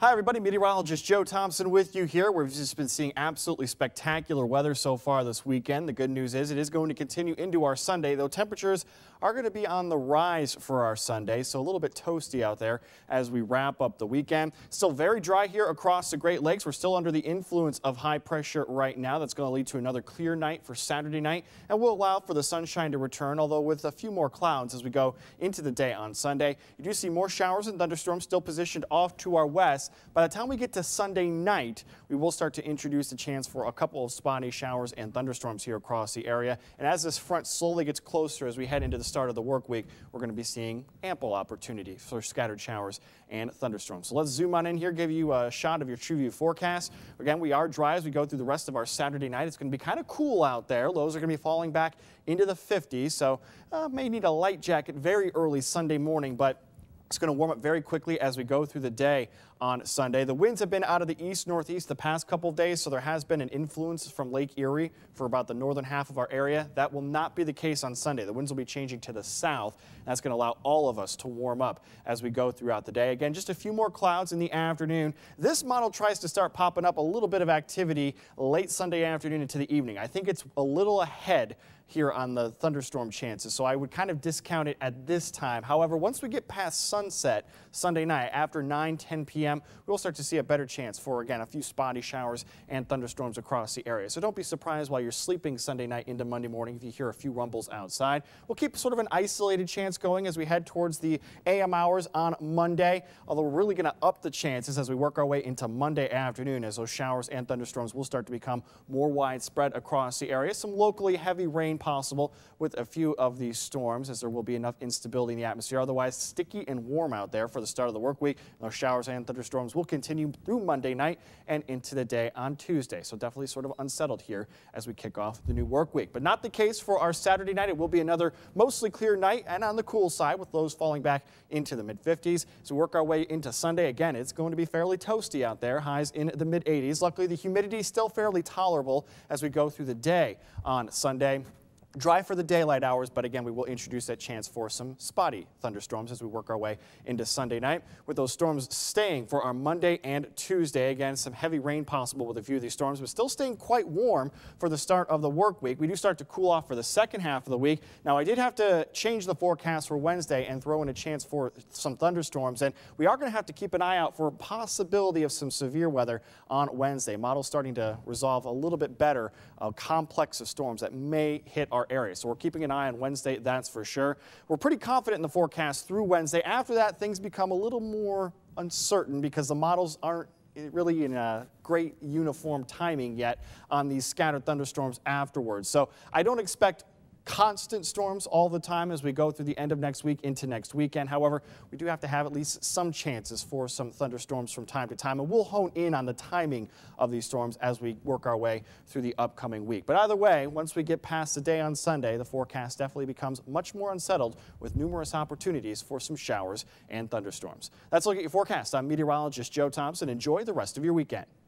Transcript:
Hi, everybody. Meteorologist Joe Thompson with you here. We've just been seeing absolutely spectacular weather so far this weekend. The good news is it is going to continue into our Sunday, though temperatures are going to be on the rise for our Sunday, so a little bit toasty out there as we wrap up the weekend. Still very dry here across the Great Lakes. We're still under the influence of high pressure right now. That's going to lead to another clear night for Saturday night and will allow for the sunshine to return, although with a few more clouds as we go into the day on Sunday. You do see more showers and thunderstorms still positioned off to our west. By the time we get to Sunday night, we will start to introduce a chance for a couple of spotty showers and thunderstorms here across the area. And as this front slowly gets closer as we head into the start of the work week, we're going to be seeing ample opportunity for scattered showers and thunderstorms. So let's zoom on in here, give you a shot of your true view forecast. Again, we are dry as we go through the rest of our Saturday night. It's going to be kind of cool out there. Lows are going to be falling back into the 50s, so uh, may need a light jacket very early Sunday morning, but it's going to warm up very quickly as we go through the day on Sunday. The winds have been out of the east northeast the past couple days, so there has been an influence from Lake Erie for about the northern half of our area. That will not be the case on Sunday. The winds will be changing to the south. and That's going to allow all of us to warm up as we go throughout the day. Again, just a few more clouds in the afternoon. This model tries to start popping up a little bit of activity late Sunday afternoon into the evening. I think it's a little ahead here on the thunderstorm chances, so I would kind of discount it at this time. However, once we get past Sunday, sunset Sunday night after 9, 10 p.m. We'll start to see a better chance for, again, a few spotty showers and thunderstorms across the area. So don't be surprised while you're sleeping Sunday night into Monday morning if you hear a few rumbles outside. We'll keep sort of an isolated chance going as we head towards the AM hours on Monday, although we're really going to up the chances as we work our way into Monday afternoon as those showers and thunderstorms will start to become more widespread across the area. Some locally heavy rain possible with a few of these storms as there will be enough instability in the atmosphere. Otherwise, sticky and warm out there for the start of the work week. Those showers and thunderstorms will continue through Monday night and into the day on Tuesday. So definitely sort of unsettled here as we kick off the new work week. But not the case for our Saturday night. It will be another mostly clear night and on the cool side with lows falling back into the mid 50s. So work our way into Sunday. Again, it's going to be fairly toasty out there, highs in the mid 80s. Luckily, the humidity is still fairly tolerable as we go through the day on Sunday. Dry for the daylight hours, but again, we will introduce that chance for some spotty thunderstorms as we work our way into Sunday night, with those storms staying for our Monday and Tuesday. Again, some heavy rain possible with a few of these storms, but still staying quite warm for the start of the work week. We do start to cool off for the second half of the week. Now, I did have to change the forecast for Wednesday and throw in a chance for some thunderstorms, and we are going to have to keep an eye out for a possibility of some severe weather on Wednesday. Models starting to resolve a little bit better a uh, complex of storms that may hit our our area. So we're keeping an eye on Wednesday, that's for sure. We're pretty confident in the forecast through Wednesday. After that, things become a little more uncertain because the models aren't really in a great uniform timing yet on these scattered thunderstorms afterwards. So I don't expect constant storms all the time as we go through the end of next week into next weekend. However, we do have to have at least some chances for some thunderstorms from time to time, and we'll hone in on the timing of these storms as we work our way through the upcoming week. But either way, once we get past the day on Sunday, the forecast definitely becomes much more unsettled with numerous opportunities for some showers and thunderstorms. That's a look at your forecast. I'm meteorologist Joe Thompson. Enjoy the rest of your weekend.